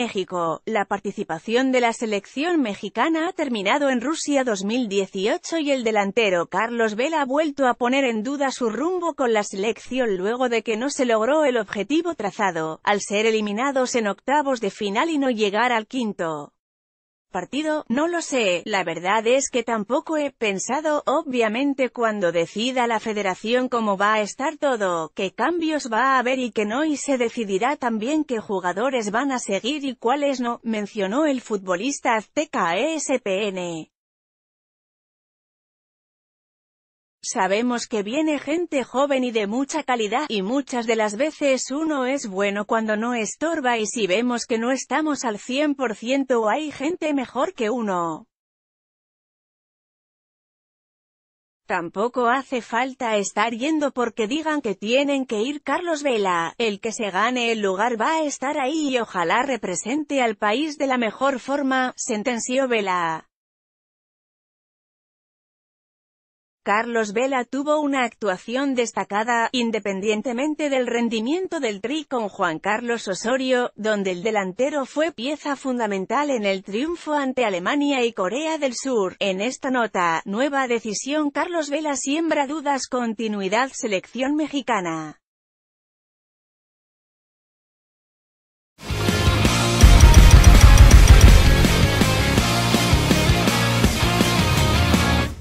México, la participación de la selección mexicana ha terminado en Rusia 2018 y el delantero Carlos Vela ha vuelto a poner en duda su rumbo con la selección luego de que no se logró el objetivo trazado, al ser eliminados en octavos de final y no llegar al quinto partido, no lo sé, la verdad es que tampoco he pensado, obviamente cuando decida la federación cómo va a estar todo, qué cambios va a haber y qué no y se decidirá también qué jugadores van a seguir y cuáles no, mencionó el futbolista azteca ESPN. Sabemos que viene gente joven y de mucha calidad, y muchas de las veces uno es bueno cuando no estorba y si vemos que no estamos al 100% o hay gente mejor que uno. Tampoco hace falta estar yendo porque digan que tienen que ir Carlos Vela, el que se gane el lugar va a estar ahí y ojalá represente al país de la mejor forma, sentenció Vela. Carlos Vela tuvo una actuación destacada, independientemente del rendimiento del tri con Juan Carlos Osorio, donde el delantero fue pieza fundamental en el triunfo ante Alemania y Corea del Sur. En esta nota, nueva decisión Carlos Vela siembra dudas continuidad selección mexicana.